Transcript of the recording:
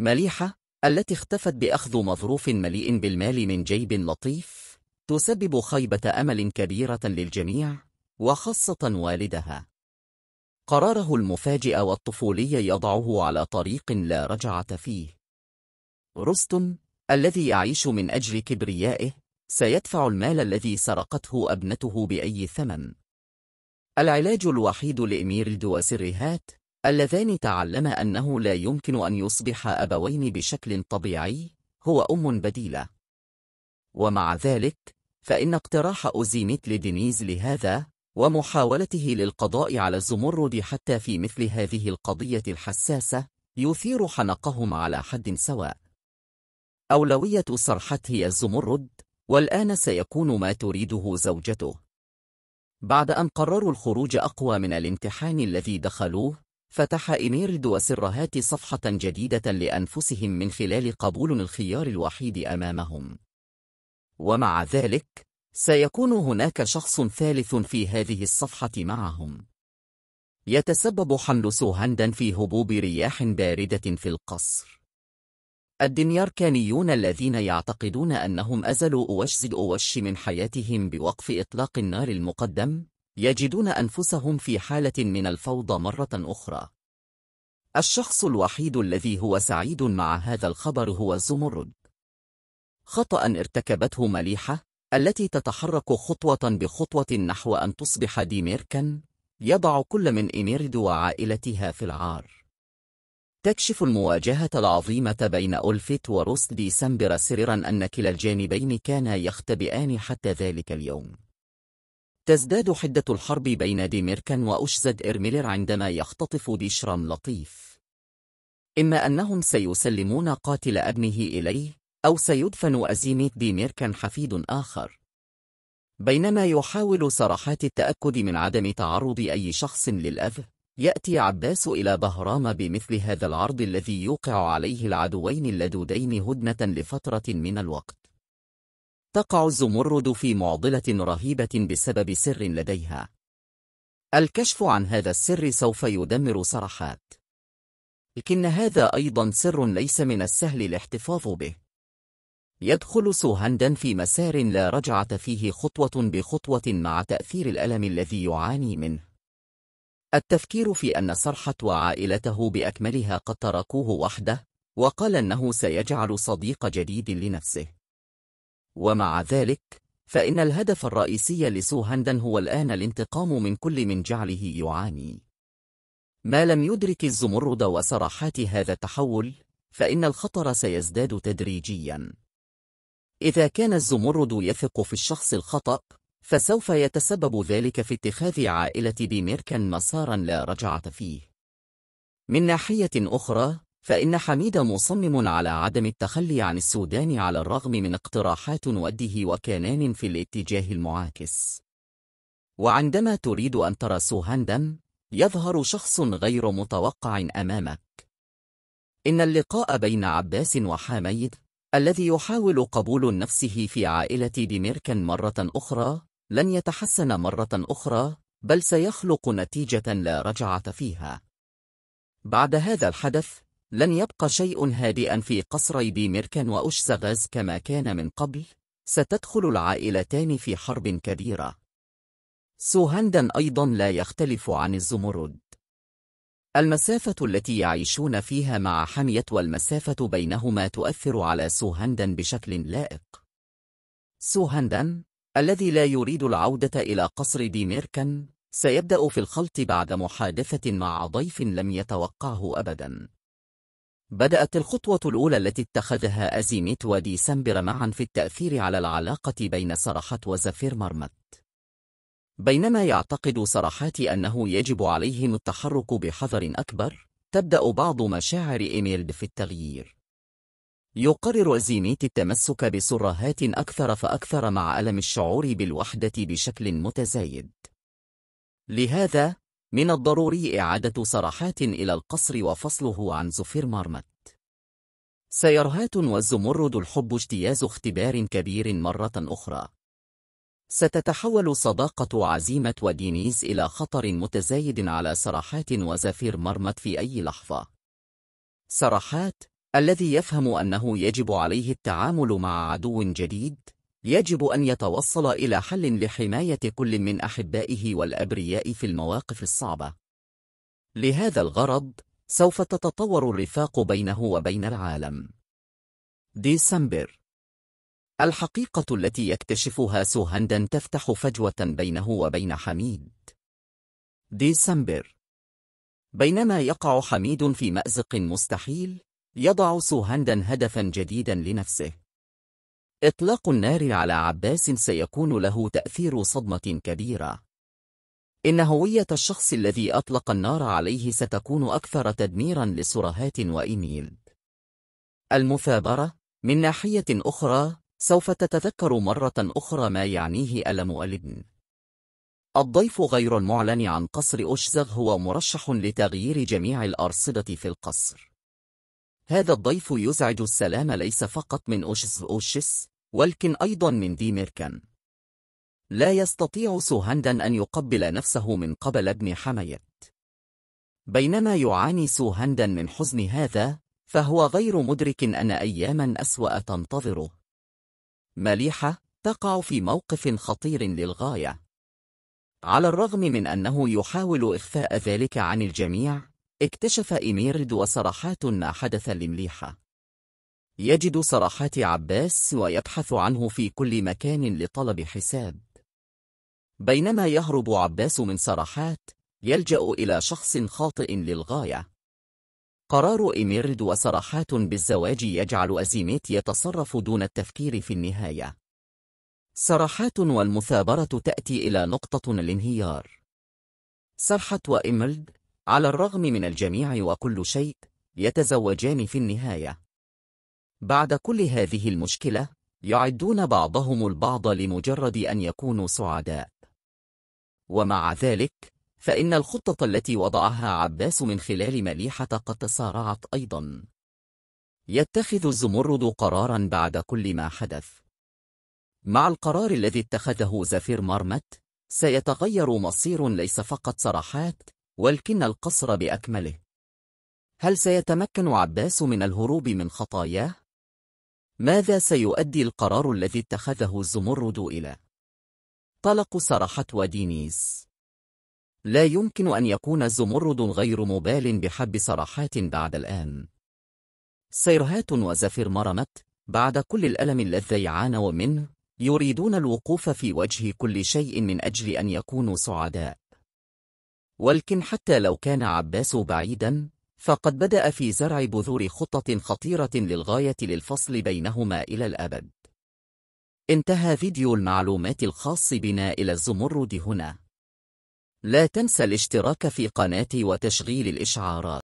مليحة التي اختفت بأخذ مظروف مليء بالمال من جيب لطيف تسبب خيبة أمل كبيرة للجميع وخاصة والدها قراره المفاجئ والطفولي يضعه على طريق لا رجعة فيه رستم الذي يعيش من أجل كبريائه سيدفع المال الذي سرقته أبنته بأي ثمن العلاج الوحيد لإمير هات اللذان تعلما أنه لا يمكن أن يصبح أبوين بشكل طبيعي هو أم بديلة ومع ذلك فإن اقتراح أوزيميت لدينيز لهذا ومحاولته للقضاء على الزمرد حتى في مثل هذه القضية الحساسة يثير حنقهم على حد سواء أولوية سرحت هي الزمرد والآن سيكون ما تريده زوجته بعد أن قرروا الخروج أقوى من الامتحان الذي دخلوه فتح إميرد وسرهات صفحة جديدة لأنفسهم من خلال قبول الخيار الوحيد أمامهم ومع ذلك سيكون هناك شخص ثالث في هذه الصفحة معهم يتسبب حمل سوهندا في هبوب رياح باردة في القصر الدنياركانيون الذين يعتقدون أنهم أزلوا أوشز أوش من حياتهم بوقف إطلاق النار المقدم يجدون أنفسهم في حالة من الفوضى مرة أخرى الشخص الوحيد الذي هو سعيد مع هذا الخبر هو الزمرد خطأ ارتكبته مليحة التي تتحرك خطوة بخطوة نحو أن تصبح ديميركا يضع كل من إنيرد وعائلتها في العار تكشف المواجهة العظيمة بين أولفيت وروست ديسمبر سررا أن كلا الجانبين كانا يختبئان حتى ذلك اليوم تزداد حدة الحرب بين ديميركان وأشزد إرميلر عندما يختطف ديشرام لطيف إما أنهم سيسلمون قاتل ابنه إليه أو سيدفن أزيميت ديميركان حفيد آخر بينما يحاول سراحات التأكد من عدم تعرض أي شخص للأذى يأتي عباس إلى بهرام بمثل هذا العرض الذي يوقع عليه العدوين اللدودين هدنة لفترة من الوقت تقع الزمرد في معضلة رهيبة بسبب سر لديها الكشف عن هذا السر سوف يدمر صرحات لكن هذا أيضا سر ليس من السهل الاحتفاظ به يدخل سوهندا في مسار لا رجعة فيه خطوة بخطوة مع تأثير الألم الذي يعاني منه التفكير في أن سرحت وعائلته بأكملها قد تركوه وحده وقال أنه سيجعل صديق جديد لنفسه ومع ذلك فإن الهدف الرئيسي لسو هندن هو الآن الانتقام من كل من جعله يعاني ما لم يدرك الزمرد وصراحات هذا التحول فإن الخطر سيزداد تدريجيا إذا كان الزمرد يثق في الشخص الخطأ فسوف يتسبب ذلك في اتخاذ عائلة بيميركن مسارا لا رجعة فيه من ناحية أخرى فإن حميد مصمم على عدم التخلي عن السودان على الرغم من اقتراحات وده وكانان في الاتجاه المعاكس وعندما تريد أن ترى سوهندم يظهر شخص غير متوقع أمامك إن اللقاء بين عباس وحاميد الذي يحاول قبول نفسه في عائلة ديميركن مرة أخرى لن يتحسن مرة أخرى بل سيخلق نتيجة لا رجعة فيها بعد هذا الحدث لن يبقى شيء هادئا في قصري بيميركن وأشسغاز كما كان من قبل ستدخل العائلتان في حرب كبيرة سوهندن أيضا لا يختلف عن الزمرد المسافة التي يعيشون فيها مع حمية والمسافة بينهما تؤثر على سوهندن بشكل لائق سوهندن الذي لا يريد العودة إلى قصر ديميركن سيبدأ في الخلط بعد محادثة مع ضيف لم يتوقعه أبداً بدأت الخطوة الأولى التي اتخذها أزيميت وديسمبر معا في التأثير على العلاقة بين سرحات وزفير مرمت بينما يعتقد سرحات أنه يجب عليهم التحرك بحذر أكبر تبدأ بعض مشاعر إيميلد في التغيير يقرر أزيميت التمسك بسرهات أكثر فأكثر مع ألم الشعور بالوحدة بشكل متزايد لهذا من الضروري إعادة سرحات إلى القصر وفصله عن زفير مرمت سيرهات والزمرد الحب اجتياز اختبار كبير مرة أخرى ستتحول صداقة عزيمة ودينيس إلى خطر متزايد على سرحات وزفير مرمت في أي لحظة سرحات الذي يفهم أنه يجب عليه التعامل مع عدو جديد يجب أن يتوصل إلى حل لحماية كل من أحبائه والأبرياء في المواقف الصعبة. لهذا الغرض، سوف تتطور الرفاق بينه وبين العالم. ديسمبر الحقيقة التي يكتشفها سوهندن تفتح فجوة بينه وبين حميد. ديسمبر بينما يقع حميد في مأزق مستحيل، يضع سوهندن هدفا جديدا لنفسه. إطلاق النار على عباس سيكون له تأثير صدمة كبيرة إن هوية الشخص الذي أطلق النار عليه ستكون أكثر تدميرا لسرهات وإيميل المثابرة من ناحية أخرى سوف تتذكر مرة أخرى ما يعنيه ألم الابن الضيف غير المعلن عن قصر أشزغ هو مرشح لتغيير جميع الأرصدة في القصر هذا الضيف يزعج السلام ليس فقط من أوشس أوشس ولكن أيضا من دي ميركان. لا يستطيع سوهندن أن يقبل نفسه من قبل ابن حميت. بينما يعاني سوهندن من حزن هذا فهو غير مدرك أن أياما أسوأ تنتظره مليحة تقع في موقف خطير للغاية على الرغم من أنه يحاول إخفاء ذلك عن الجميع اكتشف إميرد وصرحات ما حدث لمليحة يجد صرحات عباس ويبحث عنه في كل مكان لطلب حساب بينما يهرب عباس من صرحات يلجأ إلى شخص خاطئ للغاية قرار إميرد وصرحات بالزواج يجعل أزيميت يتصرف دون التفكير في النهاية صرحات والمثابرة تأتي إلى نقطة الانهيار سرحت وإميرد على الرغم من الجميع وكل شيء يتزوجان في النهاية بعد كل هذه المشكلة يعدون بعضهم البعض لمجرد أن يكونوا سعداء ومع ذلك فإن الخطة التي وضعها عباس من خلال مليحة قد تسارعت أيضا يتخذ الزمرد قرارا بعد كل ما حدث مع القرار الذي اتخذه زفير مرمت سيتغير مصير ليس فقط سرحات ولكن القصر بأكمله هل سيتمكن عباس من الهروب من خطاياه؟ ماذا سيؤدي القرار الذي اتخذه الزمرد إلى؟ طلق سرحة ودينيس لا يمكن أن يكون الزمرد غير مبال بحب سرحات بعد الآن سيرهات وزفير مرمت بعد كل الألم الذي عانوا منه يريدون الوقوف في وجه كل شيء من أجل أن يكونوا سعداء ولكن حتى لو كان عباس بعيدا فقد بدأ في زرع بذور خطة خطيرة للغاية للفصل بينهما إلى الأبد انتهى فيديو المعلومات الخاص بنا إلى الزمرد هنا لا تنسى الاشتراك في قناتي وتشغيل الإشعارات